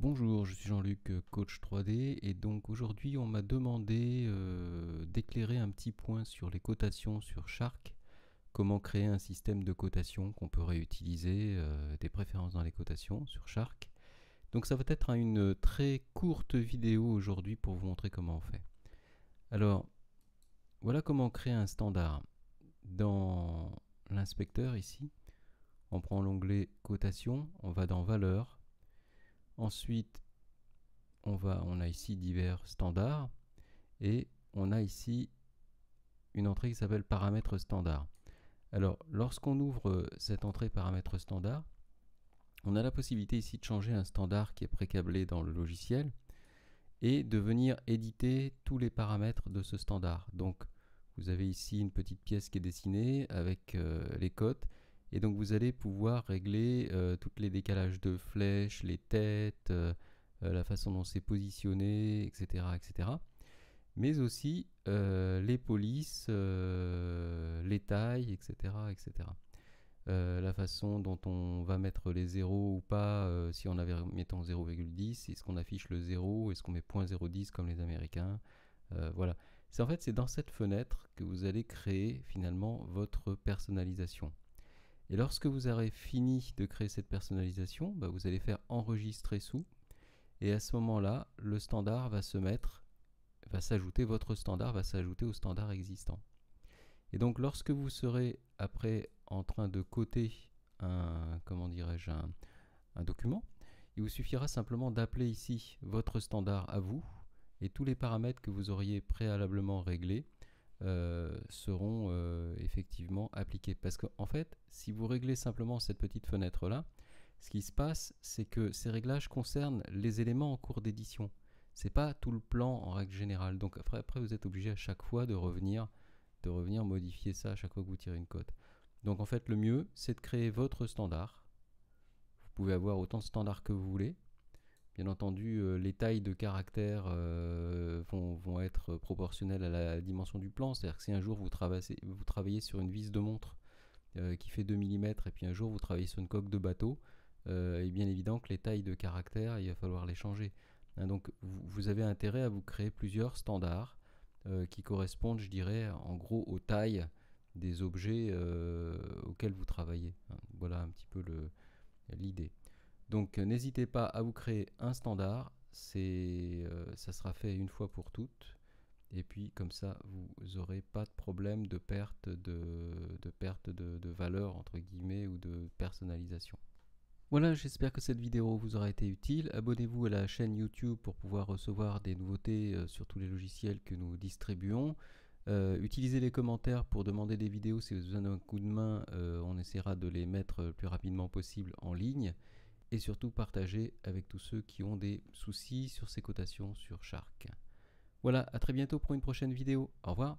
Bonjour, je suis Jean-Luc, euh, coach 3D, et donc aujourd'hui on m'a demandé euh, d'éclairer un petit point sur les cotations sur Shark, comment créer un système de cotation qu'on peut réutiliser, euh, des préférences dans les cotations sur Shark. Donc ça va être une très courte vidéo aujourd'hui pour vous montrer comment on fait. Alors, voilà comment créer un standard. Dans l'inspecteur ici, on prend l'onglet cotation, on va dans valeur, Ensuite, on, a ici divers standards et on a ici une entrée qui s'appelle paramètres standards. Alors, lorsqu'on ouvre cette entrée paramètres standards, on a la possibilité ici de changer un standard qui est précablé dans le logiciel et de venir éditer tous les paramètres de ce standard. Donc, vous avez ici une petite pièce qui est dessinée avec euh, les cotes et donc vous allez pouvoir régler euh, tous les décalages de flèches, les têtes, euh, euh, la façon dont c'est positionné, etc., etc. Mais aussi les polices, les tailles, etc., etc. la façon dont on va mettre les zéros ou pas, si on avait mettons 0,10, est-ce qu'on affiche le zéro est-ce qu'on met .010 comme les Américains, voilà. C'est en fait c'est dans cette fenêtre que vous allez créer finalement votre personnalisation. Et lorsque vous aurez fini de créer cette personnalisation, bah, vous allez faire enregistrer sous. Et à ce moment-là, le standard va se mettre, va s'ajouter, votre standard va s'ajouter au standard existant. Et donc lorsque vous serez après en train de coter un, comment dirais-je, un, document, il vous suffira simplement d'appeler ici votre standard à vous et tous les paramètres que vous auriez préalablement réglés euh, seront euh, effectivement appliqués Parce qu'en en fait, si vous réglez simplement cette petite fenêtre-là, ce qui se passe, c'est que ces réglages concernent les éléments en cours d'édition. C'est pas tout le plan en règle générale. Donc après, vous êtes obligé à chaque fois de revenir, de revenir modifier ça à chaque fois que vous tirez une cote. Donc en fait, le mieux, c'est de créer votre standard. Vous pouvez avoir autant de standards que vous voulez. Bien entendu, euh, les tailles de caractères euh, vont, être euh, proportionnelles à la dimension du plan. C'est-à-dire que si un jour vous, vous travaillez sur une vis de montre euh, qui fait 2 mm et puis un jour vous travaillez sur une coque de bateau, il euh, est bien évident que les tailles de caractère, il va falloir les changer. Hein, donc vous, avez intérêt à vous créer plusieurs standards qui correspondent, je dirais, en gros aux tailles des objets auxquels vous travaillez. Hein, voilà un petit peu l'idée. Donc n'hésitez pas à vous créer un standard, euh, ça sera fait une fois pour toutes. Et puis comme ça, vous n'aurez pas de problème de perte de, perte de, valeur entre guillemets ou de personnalisation. Voilà, j'espère que cette vidéo vous aura été utile. Abonnez-vous à la chaîne YouTube pour pouvoir recevoir des nouveautés euh, sur tous les logiciels que nous distribuons. Euh, utilisez les commentaires pour demander des vidéos si vous avez besoin d'un coup de main. on essaiera de les mettre le plus rapidement possible en ligne et surtout partager avec tous ceux qui ont des soucis sur ces cotations sur Shark. Voilà, à très bientôt pour une prochaine vidéo. Au revoir.